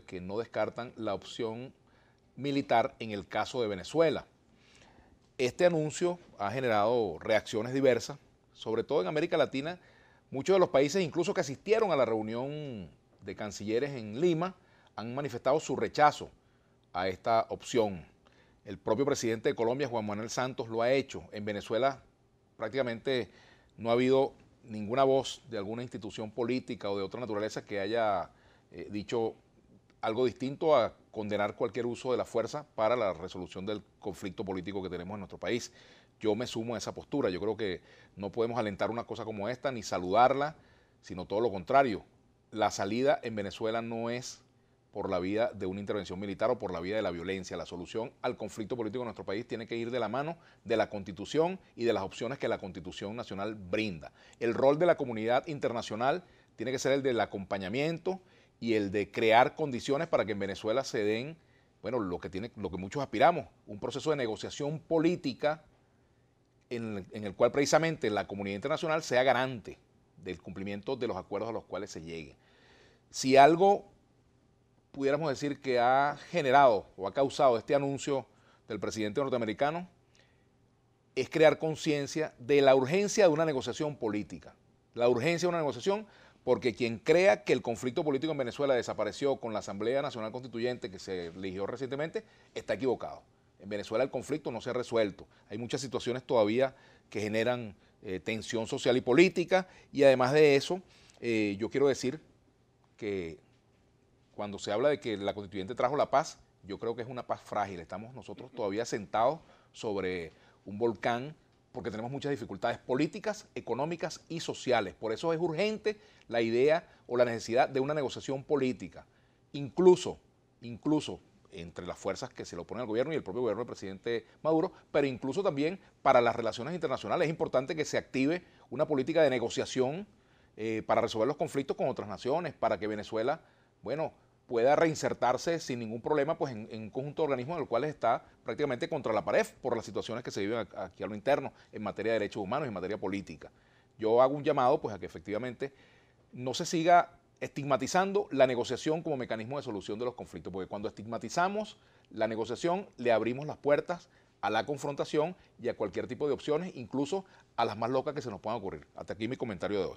que no descartan la opción militar en el caso de Venezuela. Este anuncio ha generado reacciones diversas, sobre todo en América Latina. Muchos de los países, incluso que asistieron a la reunión de cancilleres en Lima, han manifestado su rechazo a esta opción. El propio presidente de Colombia, Juan Manuel Santos, lo ha hecho. En Venezuela prácticamente no ha habido ninguna voz de alguna institución política o de otra naturaleza que haya eh, dicho algo distinto a condenar cualquier uso de la fuerza para la resolución del conflicto político que tenemos en nuestro país. Yo me sumo a esa postura. Yo creo que no podemos alentar una cosa como esta ni saludarla, sino todo lo contrario. La salida en Venezuela no es por la vida de una intervención militar o por la vía de la violencia. La solución al conflicto político en nuestro país tiene que ir de la mano de la Constitución y de las opciones que la Constitución Nacional brinda. El rol de la comunidad internacional tiene que ser el del acompañamiento y el de crear condiciones para que en Venezuela se den, bueno, lo que, tiene, lo que muchos aspiramos, un proceso de negociación política en, en el cual precisamente la comunidad internacional sea garante del cumplimiento de los acuerdos a los cuales se llegue. Si algo pudiéramos decir que ha generado o ha causado este anuncio del presidente norteamericano, es crear conciencia de la urgencia de una negociación política, la urgencia de una negociación porque quien crea que el conflicto político en Venezuela desapareció con la Asamblea Nacional Constituyente que se eligió recientemente, está equivocado. En Venezuela el conflicto no se ha resuelto. Hay muchas situaciones todavía que generan eh, tensión social y política y además de eso, eh, yo quiero decir que cuando se habla de que la constituyente trajo la paz, yo creo que es una paz frágil. Estamos nosotros todavía sentados sobre un volcán porque tenemos muchas dificultades políticas, económicas y sociales. Por eso es urgente la idea o la necesidad de una negociación política, incluso, incluso entre las fuerzas que se lo oponen al gobierno y el propio gobierno del presidente Maduro, pero incluso también para las relaciones internacionales es importante que se active una política de negociación eh, para resolver los conflictos con otras naciones, para que Venezuela, bueno, pueda reinsertarse sin ningún problema pues, en, un conjunto de organismos en el cual está prácticamente contra la pared por las situaciones que se viven aquí a lo interno en materia de derechos humanos y en materia política. Yo hago un llamado pues, a que efectivamente no se siga estigmatizando la negociación como mecanismo de solución de los conflictos, porque cuando estigmatizamos la negociación le abrimos las puertas a la confrontación y a cualquier tipo de opciones, incluso a las más locas que se nos puedan ocurrir. Hasta aquí mi comentario de hoy.